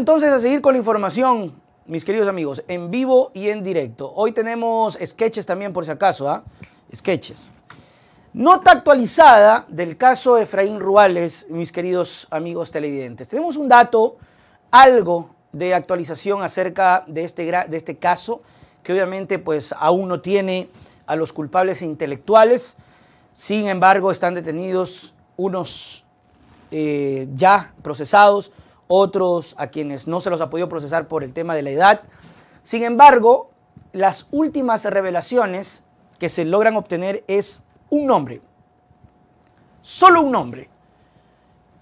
Entonces, a seguir con la información, mis queridos amigos, en vivo y en directo. Hoy tenemos sketches también, por si acaso, ¿ah? Sketches. Nota actualizada del caso de Efraín Ruales, mis queridos amigos televidentes. Tenemos un dato, algo de actualización acerca de este, de este caso, que obviamente pues aún no tiene a los culpables intelectuales. Sin embargo, están detenidos unos eh, ya procesados, otros a quienes no se los ha podido procesar por el tema de la edad. Sin embargo, las últimas revelaciones que se logran obtener es un nombre, solo un nombre.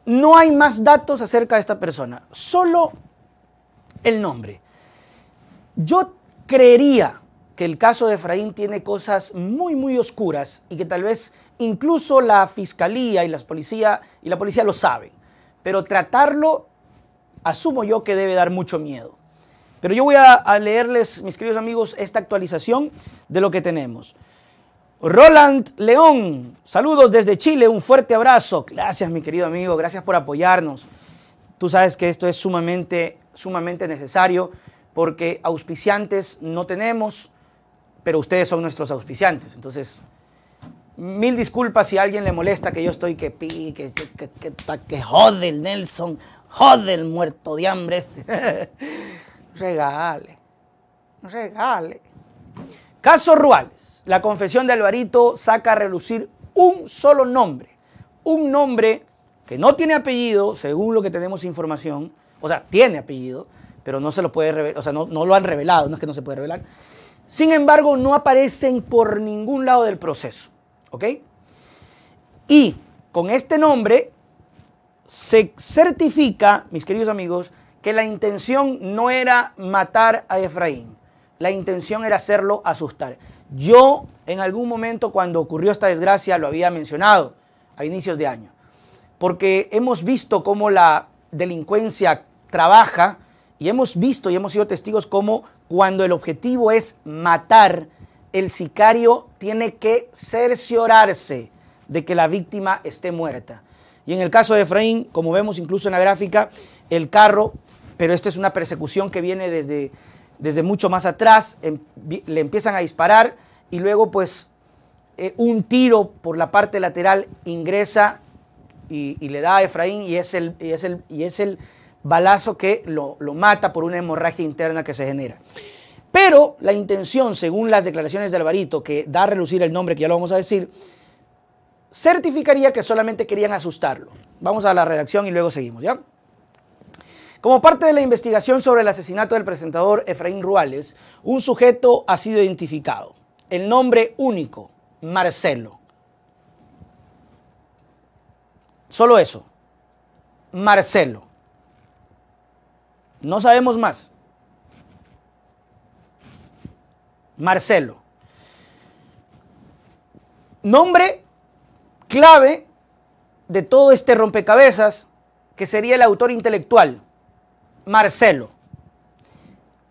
No hay más datos acerca de esta persona, solo el nombre. Yo creería que el caso de Efraín tiene cosas muy, muy oscuras y que tal vez incluso la fiscalía y, las policías y la policía lo saben, pero tratarlo asumo yo que debe dar mucho miedo. Pero yo voy a, leerles, mis queridos amigos, esta actualización de lo que tenemos. Roland León, saludos desde Chile, un fuerte abrazo. Gracias, mi querido amigo, gracias por apoyarnos. Tú sabes que esto es sumamente, sumamente necesario porque auspiciantes no tenemos, pero ustedes son nuestros auspiciantes. Entonces, mil disculpas si a alguien le molesta que yo estoy que pi, que, que, que jode el Nelson. ¡Joder, el muerto de hambre este. regale, regale. Caso Ruales. La confesión de Alvarito saca a relucir un solo nombre. Un nombre que no tiene apellido, según lo que tenemos información. O sea, tiene apellido, pero no se lo puede revelar. O sea, no, no lo han revelado, no es que no se puede revelar. Sin embargo, no aparecen por ningún lado del proceso. ¿Ok? Y con este nombre se certifica, mis queridos amigos, que la intención no era matar a Efraín, la intención era hacerlo asustar. Yo en algún momento cuando ocurrió esta desgracia lo había mencionado a inicios de año, porque hemos visto cómo la delincuencia trabaja y hemos visto y hemos sido testigos cómo cuando el objetivo es matar, el sicario tiene que cerciorarse de que la víctima esté muerta. Y en el caso de Efraín, como vemos incluso en la gráfica, el carro, pero esta es una persecución que viene desde, desde mucho más atrás, em, le empiezan a disparar y luego pues eh, un tiro por la parte lateral ingresa y, le da a Efraín y es el, es el, y es el balazo que lo, lo mata por una hemorragia interna que se genera. Pero la intención, según las declaraciones de Alvarito, que da a relucir el nombre que ya lo vamos a decir, certificaría que solamente querían asustarlo. Vamos a la redacción y luego seguimos, ¿ya? Como parte de la investigación sobre el asesinato del presentador Efraín Ruales, un sujeto ha sido identificado. El nombre único, Marcelo. Solo eso. Marcelo. No sabemos más. Marcelo. Nombre clave de todo este rompecabezas, que sería el autor intelectual, Marcelo,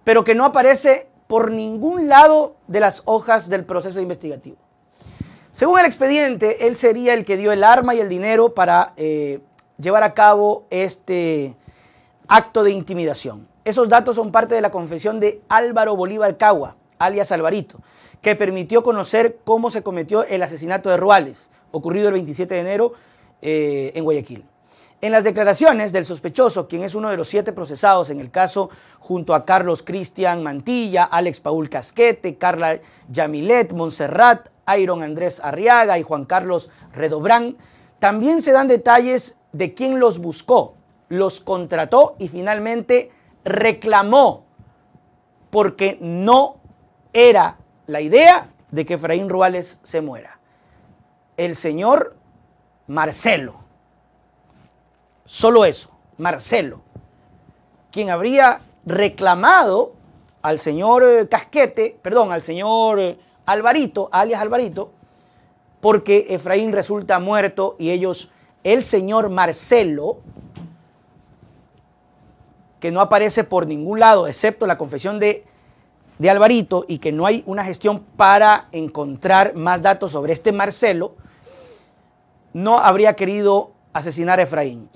pero que no aparece por ningún lado de las hojas del proceso investigativo. Según el expediente, él sería el que dio el arma y el dinero para eh, llevar a cabo este acto de intimidación. Esos datos son parte de la confesión de Álvaro Bolívar Cagua, alias Alvarito, que permitió conocer cómo se cometió el asesinato de Ruales, ocurrido el 27 de enero eh, en Guayaquil. En las declaraciones del sospechoso, quien es uno de los siete procesados en el caso, junto a Carlos Cristian Mantilla, Alex Paul Casquete, Carla Yamilet, Montserrat, Iron Andrés Arriaga y Juan Carlos Redobrán, también se dan detalles de quién los buscó, los contrató y finalmente reclamó, porque no era la idea de que Efraín Ruales se muera el señor Marcelo. Solo eso, Marcelo, quien habría reclamado al señor eh, Casquete, perdón, al señor eh, Alvarito, alias Alvarito, porque Efraín resulta muerto y ellos, el señor Marcelo, que no aparece por ningún lado, excepto la confesión de de Alvarito y que no hay una gestión para encontrar más datos sobre este Marcelo, no habría querido asesinar a Efraín.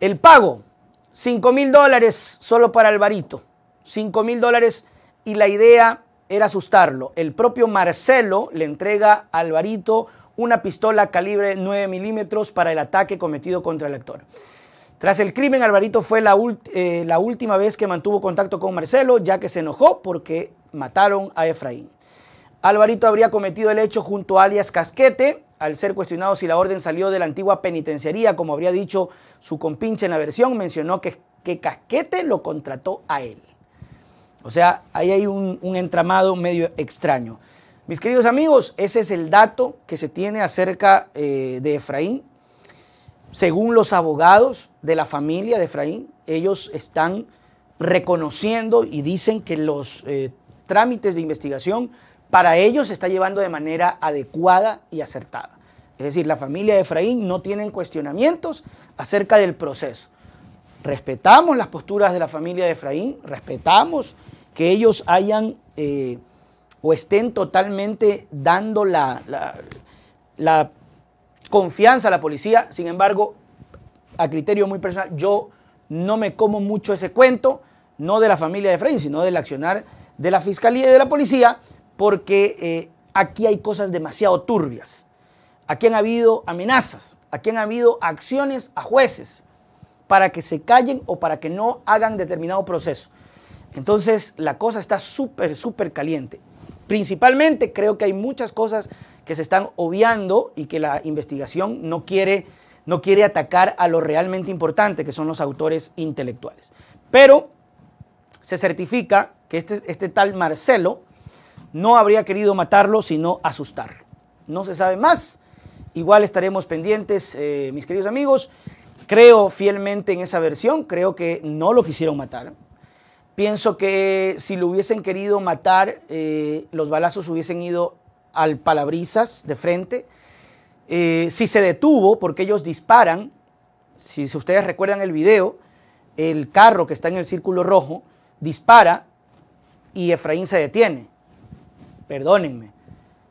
El pago, 5 mil dólares solo para Alvarito, 5 mil dólares y la idea era asustarlo. El propio Marcelo le entrega a Alvarito una pistola calibre 9 milímetros para el ataque cometido contra el actor. Tras el crimen, Alvarito fue eh, la, última vez que mantuvo contacto con Marcelo, ya que se enojó porque mataron a Efraín. Alvarito habría cometido el hecho junto a alias Casquete, al ser cuestionado si la orden salió de la antigua penitenciaría, como habría dicho su compinche en la versión, mencionó que, Casquete lo contrató a él. O sea, ahí hay un, entramado medio extraño. Mis queridos amigos, ese es el dato que se tiene acerca eh, de Efraín. Según los abogados de la familia de Efraín, ellos están reconociendo y dicen que los eh, trámites de investigación para ellos se está llevando de manera adecuada y acertada. Es decir, la familia de Efraín no tienen cuestionamientos acerca del proceso. Respetamos las posturas de la familia de Efraín, respetamos que ellos hayan eh, o estén totalmente dando la, la confianza a la policía. Sin embargo, a criterio muy personal, yo no me como mucho ese cuento, no de la familia de Freddy, sino del accionar de la fiscalía y de la policía, porque eh, aquí hay cosas demasiado turbias. Aquí han habido amenazas, aquí han habido acciones a jueces para que se callen o para que no hagan determinado proceso. Entonces la cosa está súper, súper caliente. Principalmente creo que hay muchas cosas que se están obviando y que la investigación no quiere, no quiere atacar a lo realmente importante, que son los autores intelectuales. Pero se certifica que este, este tal Marcelo no habría querido matarlo, sino asustarlo. No se sabe más. Igual estaremos pendientes, eh, mis queridos amigos. Creo fielmente en esa versión. Creo que no lo quisieron matar Pienso que si lo hubiesen querido matar, eh, los balazos hubiesen ido al palabrisas de frente. Eh, si se detuvo, porque ellos disparan, si, si ustedes recuerdan el video, el carro que está en el círculo rojo dispara y Efraín se detiene. Perdónenme,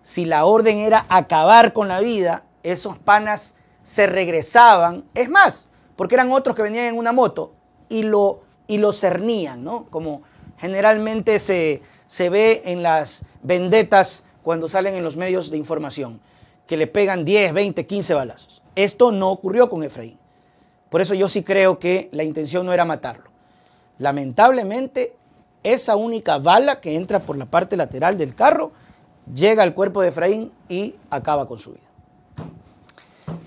si la orden era acabar con la vida, esos panas se regresaban. Es más, porque eran otros que venían en una moto y lo y lo cernían, ¿no? Como generalmente se, ve en las vendetas cuando salen en los medios de información, que le pegan 10, 20, 15 balazos. Esto no ocurrió con Efraín. Por eso yo sí creo que la intención no era matarlo. Lamentablemente, esa única bala que entra por la parte lateral del carro llega al cuerpo de Efraín y acaba con su vida.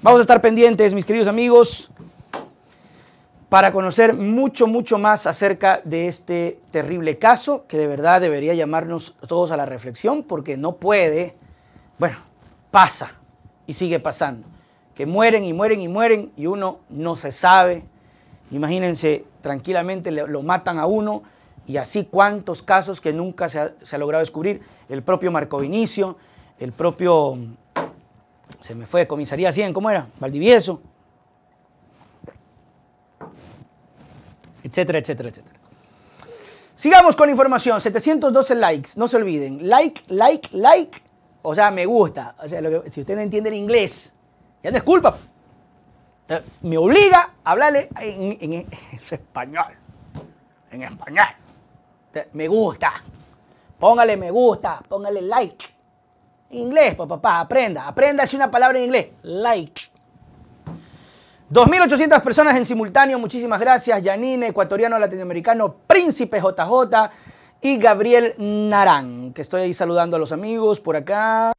Vamos a estar pendientes, mis queridos amigos para conocer mucho, mucho más acerca de este terrible caso que de verdad debería llamarnos todos a la reflexión porque no puede, bueno, pasa y sigue pasando. Que mueren y mueren y mueren y uno no se sabe. Imagínense, tranquilamente lo matan a uno y así cuántos casos que nunca se ha, logrado descubrir. El propio Marco Vinicio, el propio, se me fue de comisaría 100, ¿cómo era? Valdivieso etcétera, etcétera, etcétera. Sigamos con la información, 712 likes, no se olviden, like, like, like, o sea, me gusta, o sea, si usted no entiende el inglés, ya disculpa me obliga a hablarle en, español, en español, me gusta, póngale me gusta, póngale like, en inglés, papá, aprenda, aprenda si una palabra en inglés, like, 2.800 personas en simultáneo. Muchísimas gracias, Yanine, ecuatoriano latinoamericano, Príncipe JJ y Gabriel Narán, que estoy ahí saludando a los amigos por acá.